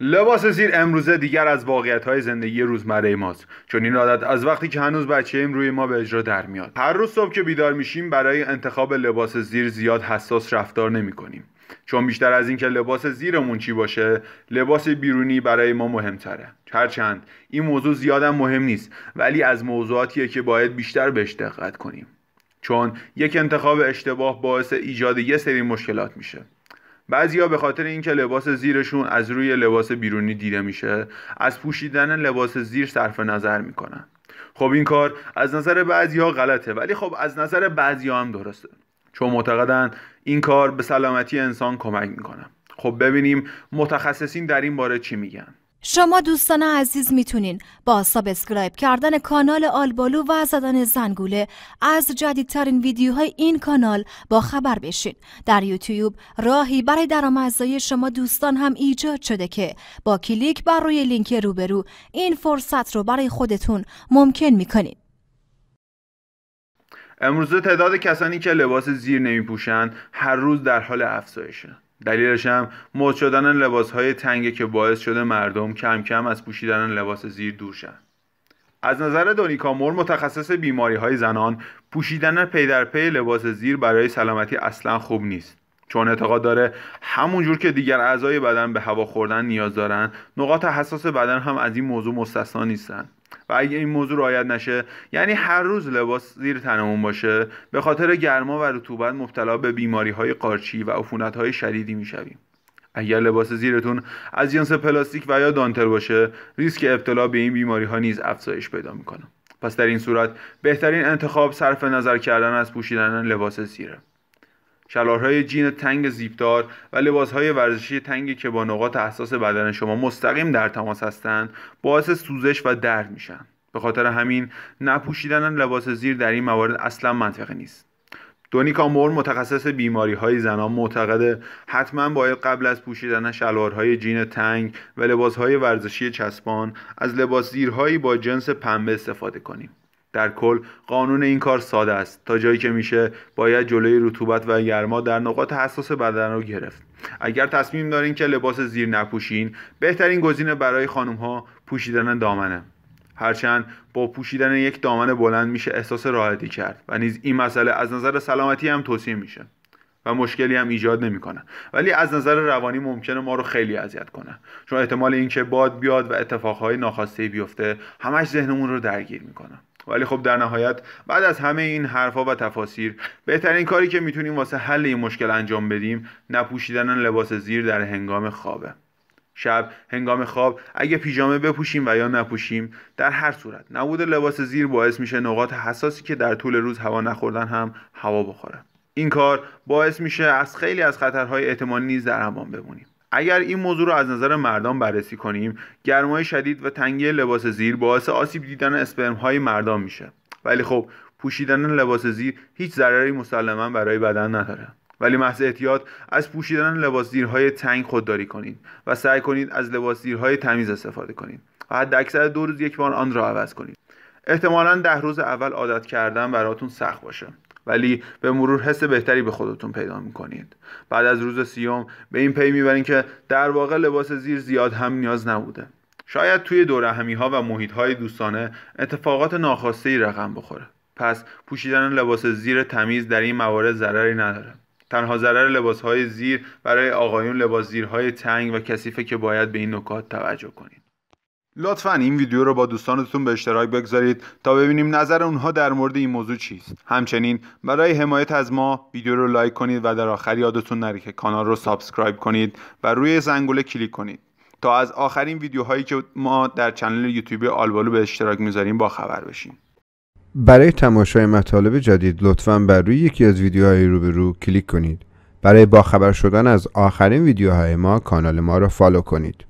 لباس زیر امروزه دیگر از واقعیت های زندگی روزمره ماست چون این عادت از وقتی که هنوز بچه ایم روی ما به اجرا در میاد هر روز صبح که بیدار میشیم برای انتخاب لباس زیر زیاد حساس رفتار نمی کنیم چون بیشتر از اینکه لباس زیرمون چی باشه لباس بیرونی برای ما مهمتره هرچند این موضوع زیادم مهم نیست ولی از موضوعاتیه که باید بیشتر بهش دقت کنیم چون یک انتخاب اشتباه باعث ایجاد یه سری مشکلات میشه بعضیا به خاطر اینکه لباس زیرشون از روی لباس بیرونی دیده میشه از پوشیدن لباس زیر صرف نظر میکنن خب این کار از نظر بعضیا غلطه ولی خب از نظر بعضیا هم درسته چون معتقدن این کار به سلامتی انسان کمک میکنه خب ببینیم متخصصین در این باره چی میگن شما دوستان عزیز میتونین با سابسکرایب کردن کانال آلبالو و زدن زنگوله از جدیدترین ویدیوهای این کانال با خبر بشین. در یوتیوب راهی برای درآمدزایی شما دوستان هم ایجاد شده که با کلیک بر روی لینک روبرو این فرصت رو برای خودتون ممکن میکنید. امروز تعداد کسانی که لباس زیر نمی هر روز در حال افزایشه. دلیلش هم مد شدن لباس های تنگه که باعث شده مردم کم کم از پوشیدن لباس زیر دور شن از نظر دونیکامور متخصص بیماری های زنان پوشیدن پی در پی لباس زیر برای سلامتی اصلا خوب نیست چون اعتقاد داره همونجور که دیگر اعضای بدن به هوا خوردن نیاز دارن نقاط حساس بدن هم از این موضوع مستثنا نیستن و اگه این موضوع رعایت نشه یعنی هر روز لباس زیر تنمون باشه به خاطر گرما و رطوبت مبتلا به بیماری های قارچی و عفونت های شدیدی میشویم اگر لباس زیرتون از جنس پلاستیک و یا دانتل باشه ریسک ابتلا به این بیماری ها نیز افزایش پیدا میکنه پس در این صورت بهترین انتخاب صرف نظر کردن از پوشیدن لباس زیره شلوارهای جین تنگ زیپدار و لباسهای ورزشی تنگی که با نقاط حساس بدن شما مستقیم در تماس هستند باعث سوزش و درد میشن به خاطر همین نپوشیدن لباس زیر در این موارد اصلا منطقی نیست دونی کامور متخصص بیماری های زنان معتقده حتما باید قبل از پوشیدن شلوارهای جین تنگ و لباسهای ورزشی چسبان از لباس زیرهایی با جنس پنبه استفاده کنیم در کل قانون این کار ساده است تا جایی که میشه باید جلوی رطوبت و گرما در نقاط حساس بدن رو گرفت اگر تصمیم دارین که لباس زیر نپوشین بهترین گزینه برای خانم ها پوشیدن دامنه هرچند با پوشیدن یک دامن بلند میشه احساس راحتی کرد و نیز این مسئله از نظر سلامتی هم توصیه میشه و مشکلی هم ایجاد نمیکنه ولی از نظر روانی ممکنه ما رو خیلی اذیت کنه چون احتمال اینکه باد بیاد و اتفاقهای ناخواسته بیفته همش ذهنمون رو درگیر میکنه ولی خب در نهایت بعد از همه این حرفها و تفاسیر بهترین کاری که میتونیم واسه حل این مشکل انجام بدیم نپوشیدن لباس زیر در هنگام خوابه شب هنگام خواب اگه پیژامه بپوشیم و یا نپوشیم در هر صورت نبود لباس زیر باعث میشه نقاط حساسی که در طول روز هوا نخوردن هم هوا بخوره این کار باعث میشه از خیلی از خطرهای احتمالی نیز در امان بمونیم اگر این موضوع رو از نظر مردان بررسی کنیم گرمای شدید و تنگی لباس زیر باعث آسیب دیدن اسپرم های مردان میشه ولی خب پوشیدن لباس زیر هیچ ضرری مسلما برای بدن نداره ولی محض احتیاط از پوشیدن لباس زیرهای تنگ خودداری کنید و سعی کنید از لباس زیرهای تمیز استفاده کنید و حد اکثر دو روز یک بار آن را عوض کنید احتمالا ده روز اول عادت کردن براتون سخت باشه ولی به مرور حس بهتری به خودتون پیدا میکنید بعد از روز سیوم به این پی میبرین که در واقع لباس زیر زیاد هم نیاز نبوده شاید توی دورهمی ها و محیط های دوستانه اتفاقات ناخواسته ای رقم بخوره پس پوشیدن لباس زیر تمیز در این موارد ضرری نداره تنها ضرر لباس های زیر برای آقایون لباس زیرهای تنگ و کثیفه که باید به این نکات توجه کنید لطفا این ویدیو رو با دوستانتون به اشتراک بگذارید تا ببینیم نظر اونها در مورد این موضوع چیست همچنین برای حمایت از ما ویدیو رو لایک کنید و در آخر یادتون نره که کانال رو سابسکرایب کنید و روی زنگوله کلیک کنید تا از آخرین ویدیوهایی که ما در کانال یوتیوب آلبالو به اشتراک میذاریم با خبر بشیم برای تماشای مطالب جدید لطفا بر روی یکی از ویدیوهای روبرو کلیک کنید برای باخبر شدن از آخرین ویدیوهای ما کانال ما را فالو کنید